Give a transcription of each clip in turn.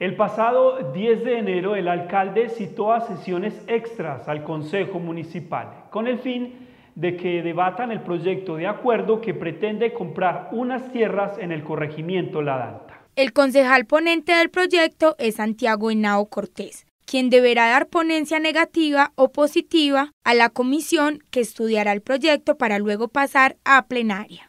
El pasado 10 de enero el alcalde citó a sesiones extras al Consejo Municipal con el fin de que debatan el proyecto de acuerdo que pretende comprar unas tierras en el corregimiento La Danta. El concejal ponente del proyecto es Santiago Henao Cortés, quien deberá dar ponencia negativa o positiva a la comisión que estudiará el proyecto para luego pasar a plenaria.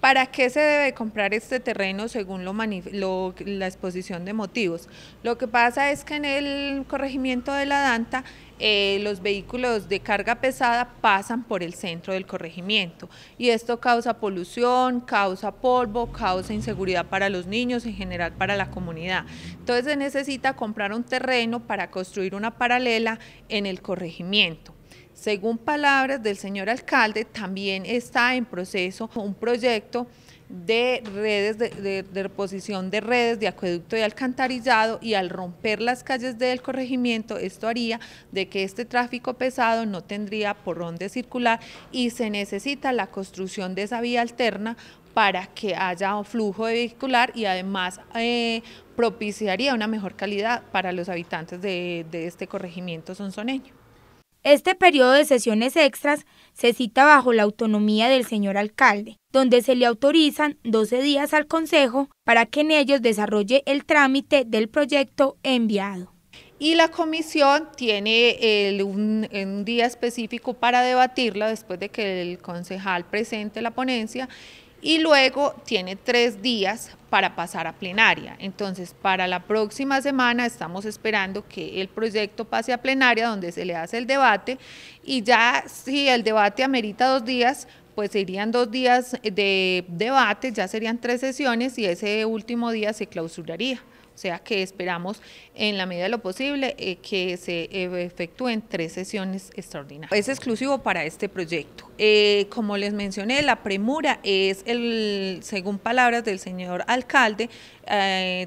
¿Para qué se debe comprar este terreno según la exposición de motivos? Lo que pasa es que en el corregimiento de la Danta eh, los vehículos de carga pesada pasan por el centro del corregimiento y esto causa polución, causa polvo, causa inseguridad para los niños, en general para la comunidad. Entonces se necesita comprar un terreno para construir una paralela en el corregimiento. Según palabras del señor alcalde, también está en proceso un proyecto de redes de, de, reposición de redes de acueducto y alcantarillado y al romper las calles del corregimiento esto haría de que este tráfico pesado no tendría por dónde circular y se necesita la construcción de esa vía alterna para que haya un flujo de vehicular y además eh, propiciaría una mejor calidad para los habitantes de, este corregimiento sonzoneño. Este periodo de sesiones extras se cita bajo la autonomía del señor alcalde, donde se le autorizan 12 días al Consejo para que en ellos desarrolle el trámite del proyecto enviado y la comisión tiene eh, un, un, día específico para debatirla después de que el concejal presente la ponencia y luego tiene tres días para pasar a plenaria. Entonces, para la próxima semana estamos esperando que el proyecto pase a plenaria, donde se le hace el debate, y ya si el debate amerita dos días, pues serían dos días de debate, ya serían tres sesiones y ese último día se clausuraría. O sea que esperamos en la medida de lo posible eh, que se eh, efectúen tres sesiones extraordinarias. Es exclusivo para este proyecto. Eh, como les mencioné, la premura es, el, según palabras del señor alcalde,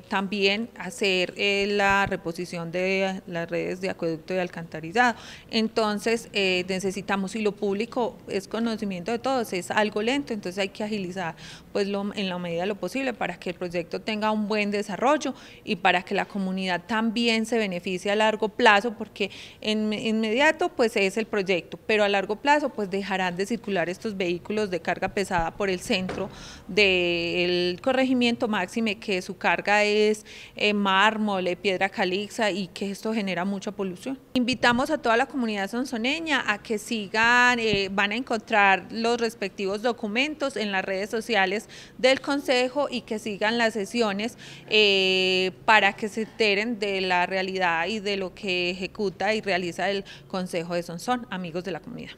también hacer la reposición de las redes de acueducto y alcantarillado. Entonces necesitamos, y lo público es conocimiento de todos, pues, es algo lento, entonces hay que agilizar pues lo, en la medida de lo posible para que el proyecto tenga un buen desarrollo y para que la comunidad también se beneficie a largo plazo, porque en inmediato pues es el proyecto, pero a largo plazo pues dejarán de circular estos vehículos de carga pesada por el centro del corregimiento máxime que su carga es eh, mármol, eh, piedra calixa y que esto genera mucha polución. Invitamos a toda la comunidad sonsoneña a que sigan, eh, van a encontrar los resultados respectivos documentos en las redes sociales del Consejo y que sigan las sesiones eh, para que se enteren de la realidad y de lo que ejecuta y realiza el Consejo de Sonsón, amigos de la comunidad.